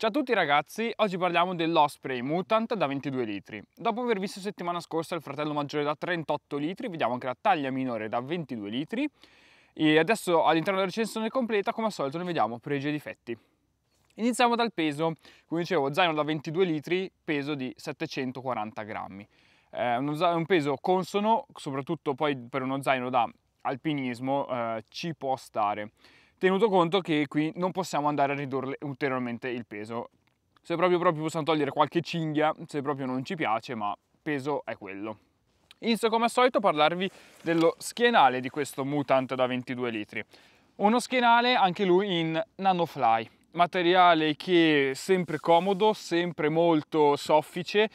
Ciao a tutti ragazzi, oggi parliamo dell'Osprey Mutant da 22 litri. Dopo aver visto settimana scorsa il fratello maggiore da 38 litri, vediamo anche la taglia minore da 22 litri e adesso all'interno della recensione completa come al solito ne vediamo pregi e difetti. Iniziamo dal peso, come dicevo zaino da 22 litri, peso di 740 grammi. È eh, un peso consono, soprattutto poi per uno zaino da alpinismo eh, ci può stare tenuto conto che qui non possiamo andare a ridurre ulteriormente il peso. Se proprio proprio possiamo togliere qualche cinghia, se proprio non ci piace, ma peso è quello. Inizio come al solito a parlarvi dello schienale di questo Mutant da 22 litri. Uno schienale anche lui in nanofly, materiale che è sempre comodo, sempre molto soffice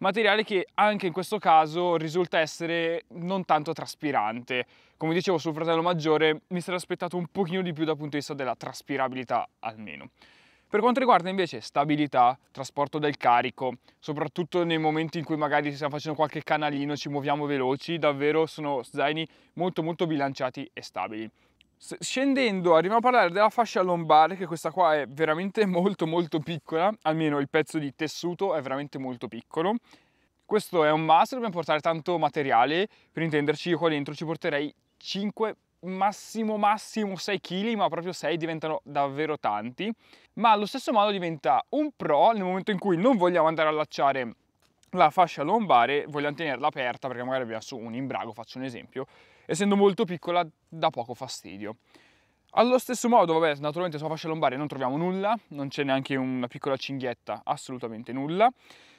materiale che anche in questo caso risulta essere non tanto traspirante. Come dicevo sul fratello maggiore mi sarei aspettato un pochino di più dal punto di vista della traspirabilità almeno. Per quanto riguarda invece stabilità, trasporto del carico, soprattutto nei momenti in cui magari stiamo facendo qualche canalino, ci muoviamo veloci, davvero sono zaini molto molto bilanciati e stabili. Scendendo arriviamo a parlare della fascia lombare, che questa qua è veramente molto molto piccola, almeno il pezzo di tessuto è veramente molto piccolo. Questo è un must, dobbiamo portare tanto materiale, per intenderci io qua dentro ci porterei 5 massimo massimo 6 kg, ma proprio 6 diventano davvero tanti. Ma allo stesso modo diventa un pro nel momento in cui non vogliamo andare a allacciare la fascia lombare, vogliamo tenerla aperta perché magari abbiamo su un imbrago, faccio un esempio, essendo molto piccola dà poco fastidio. Allo stesso modo, vabbè, naturalmente sulla fascia lombare non troviamo nulla, non c'è neanche una piccola cinghietta, assolutamente nulla.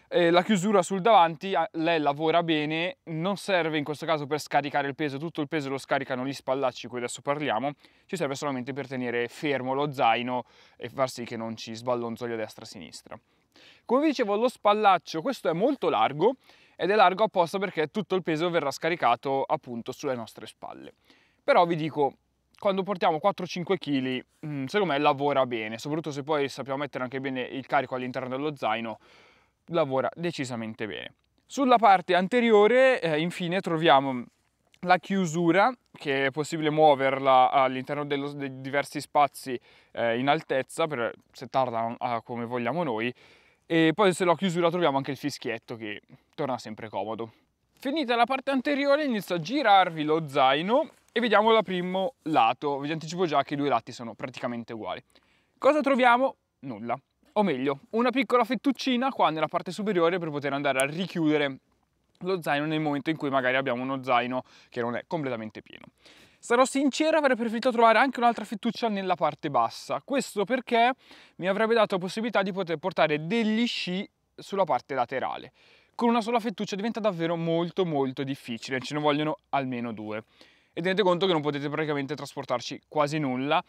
E la chiusura sul davanti, lei lavora bene, non serve in questo caso per scaricare il peso, tutto il peso lo scaricano gli spallacci di cui adesso parliamo, ci serve solamente per tenere fermo lo zaino e far sì che non ci sballonzoli a destra e a sinistra. Come dicevo, lo spallaccio, questo è molto largo, ed è largo apposta perché tutto il peso verrà scaricato appunto sulle nostre spalle. Però vi dico, quando portiamo 4-5 kg, mm, secondo me lavora bene, soprattutto se poi sappiamo mettere anche bene il carico all'interno dello zaino, lavora decisamente bene. Sulla parte anteriore, eh, infine, troviamo la chiusura che è possibile muoverla all'interno dei diversi spazi eh, in altezza per tarda a come vogliamo noi e poi se l'ho chiusura troviamo anche il fischietto che torna sempre comodo. Finita la parte anteriore inizio a girarvi lo zaino e vediamo da primo lato, vi anticipo già che i due lati sono praticamente uguali. Cosa troviamo? Nulla, o meglio una piccola fettuccina qua nella parte superiore per poter andare a richiudere lo zaino nel momento in cui magari abbiamo uno zaino che non è completamente pieno. Sarò sincero, avrei preferito trovare anche un'altra fettuccia nella parte bassa. Questo perché mi avrebbe dato la possibilità di poter portare degli sci sulla parte laterale. Con una sola fettuccia diventa davvero molto molto difficile, ce ne vogliono almeno due. E tenete conto che non potete praticamente trasportarci quasi nulla,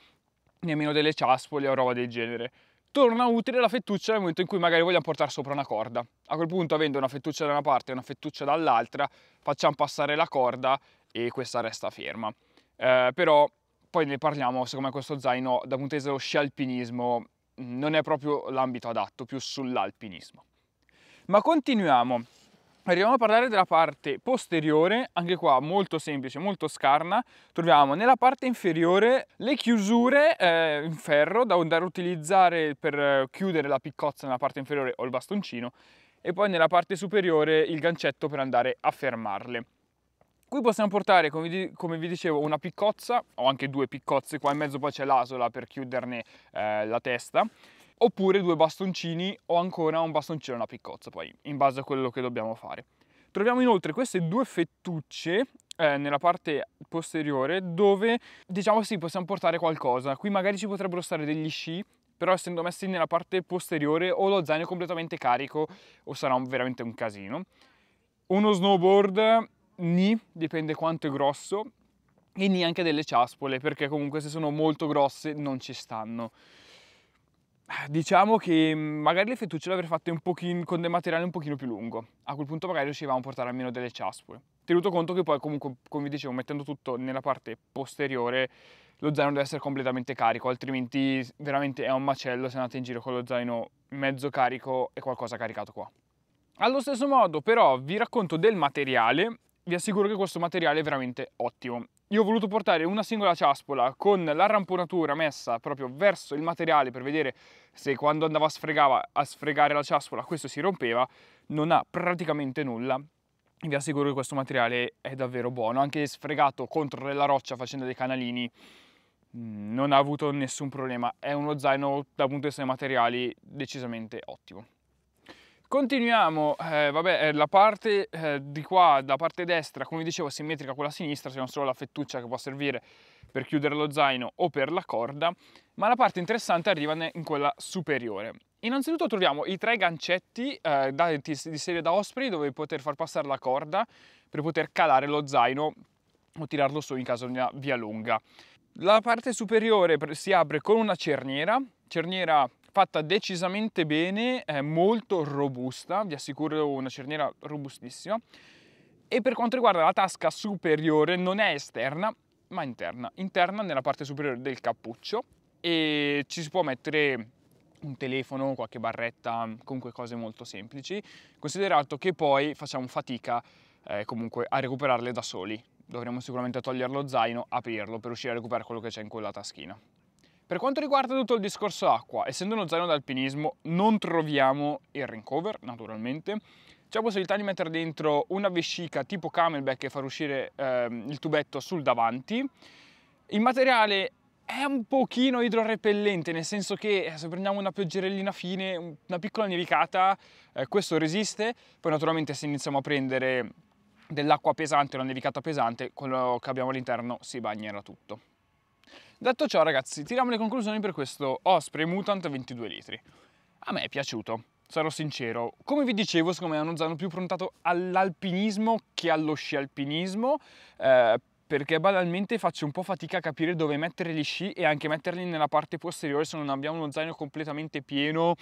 nemmeno delle ciaspole o roba del genere torna utile la fettuccia nel momento in cui magari vogliamo portare sopra una corda. A quel punto, avendo una fettuccia da una parte e una fettuccia dall'altra, facciamo passare la corda e questa resta ferma eh, però poi ne parliamo, secondo me questo zaino dal punto di vista dello sci alpinismo non è proprio l'ambito adatto, più sull'alpinismo. Ma continuiamo, arriviamo a parlare della parte posteriore, anche qua molto semplice, molto scarna, troviamo nella parte inferiore le chiusure eh, in ferro da, andare a utilizzare per chiudere la piccozza nella parte inferiore o il bastoncino e poi nella parte superiore il gancetto per andare a fermarle. Qui possiamo portare, come vi, come vi, dicevo, una piccozza, o anche due piccozze, qua in mezzo poi c'è l'asola per chiuderne eh, la testa, oppure due bastoncini o ancora un bastoncino e una piccozza, poi in base a quello che dobbiamo fare. Troviamo inoltre queste due fettucce eh, nella parte posteriore dove, diciamo sì, possiamo portare qualcosa. Qui magari ci potrebbero stare degli sci, però essendo messi nella parte posteriore o lo zaino è completamente carico o sarà un, veramente un casino. Uno snowboard ni, dipende quanto è grosso, e ni anche delle ciaspole, perché comunque se sono molto grosse non ci stanno. Diciamo che mm, magari le fettuccine l'avrei fatte un pochino, con del materiale un pochino più lungo, a quel punto magari riuscivamo a portare almeno delle ciaspole. Tenuto conto che poi comunque, come vi dicevo, mettendo tutto nella parte posteriore, lo zaino deve essere completamente carico, altrimenti veramente è un macello se andate in giro con lo zaino mezzo carico e qualcosa caricato qua. Allo stesso modo però vi racconto del materiale vi assicuro che questo materiale è veramente ottimo. Io ho voluto portare una singola ciaspola con la ramponatura messa proprio verso il materiale per vedere se quando andava a, sfregava, a sfregare la ciaspola questo si rompeva, non ha praticamente nulla. Vi assicuro che questo materiale è davvero buono, anche sfregato contro la roccia facendo dei canalini non ha avuto nessun problema, è uno zaino dal punto di vista dei materiali decisamente ottimo. Continuiamo, eh, vabbè, eh, la parte eh, di qua, la parte destra, come dicevo, simmetrica con la sinistra, c'è solo la fettuccia che può servire per chiudere lo zaino o per la corda, ma la parte interessante arriva in quella superiore. Innanzitutto troviamo i tre gancetti eh, di serie da Osprey dove poter far passare la corda per poter calare lo zaino o tirarlo su in caso di una via lunga. La parte superiore si apre con una cerniera, cerniera fatta decisamente bene, è eh, molto robusta, vi assicuro una cerniera robustissima. E per quanto riguarda la tasca superiore non è esterna, ma interna. Interna nella parte superiore del cappuccio e ci si può mettere un telefono, qualche barretta, comunque cose molto semplici, considerato che poi facciamo fatica eh, comunque a recuperarle da soli. Dovremmo sicuramente togliere lo zaino, aprirlo per riuscire a recuperare quello che c'è in quella taschina. Per quanto riguarda tutto il discorso acqua, essendo uno zaino d'alpinismo non troviamo il rincover naturalmente, c'è la possibilità di mettere dentro una vescica tipo camelback e far uscire ehm, il tubetto sul davanti. Il materiale è un pochino idrorepellente, nel senso che eh, se prendiamo una pioggerellina fine, una piccola nevicata, eh, questo resiste, poi naturalmente se iniziamo a prendere dell'acqua pesante, una nevicata pesante, quello che abbiamo all'interno si bagnerà tutto. Detto ciò ragazzi, tiriamo le conclusioni per questo Osprey Mutant 22 litri. A me è piaciuto, sarò sincero. Come vi dicevo, secondo me è uno zaino più prontato all'alpinismo che allo sci alpinismo, eh, perché banalmente faccio un po' fatica a capire dove mettere gli sci e anche metterli nella parte posteriore se non abbiamo uno zaino completamente pieno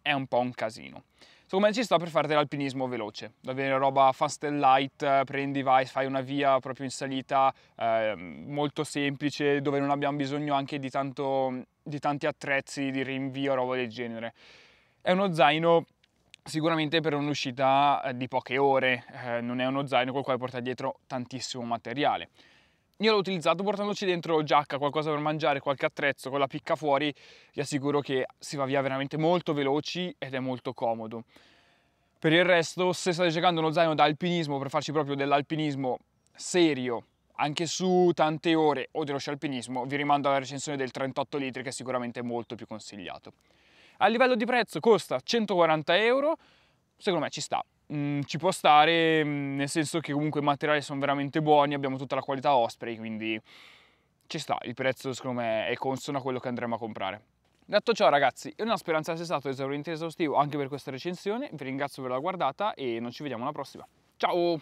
è un po' un casino. Secondo me ci sta per fare dell'alpinismo veloce, davvero roba fast and light, eh, prendi, vai, fai una via proprio in salita, eh, molto semplice, dove non abbiamo bisogno anche di, tanto, di tanti attrezzi, di rinvio, roba del genere. È uno zaino sicuramente per un'uscita eh, di poche ore, eh, non è uno zaino col quale porta dietro tantissimo materiale. Io l'ho utilizzato portandoci dentro giacca, qualcosa per mangiare, qualche attrezzo, con la picca fuori, vi assicuro che si va via veramente molto veloci ed è molto comodo. Per il resto, se state cercando uno zaino da alpinismo, per farci proprio dell'alpinismo serio, anche su tante ore o dello scialpinismo, vi rimando alla recensione del 38 litri che è sicuramente molto più consigliato. A livello di prezzo costa 140 euro, secondo me ci sta, mh, mm, ci può stare, mh, mm, nel senso che comunque i materiali sono veramente buoni, abbiamo tutta la qualità Osprey, quindi ci sta, il prezzo secondo me è consono a quello che andremo a comprare. Detto ciò ragazzi, io non speranza sia stato esauriente esaustivo anche per questa recensione, vi ringrazio per la guardata e non ci vediamo alla prossima. Ciao!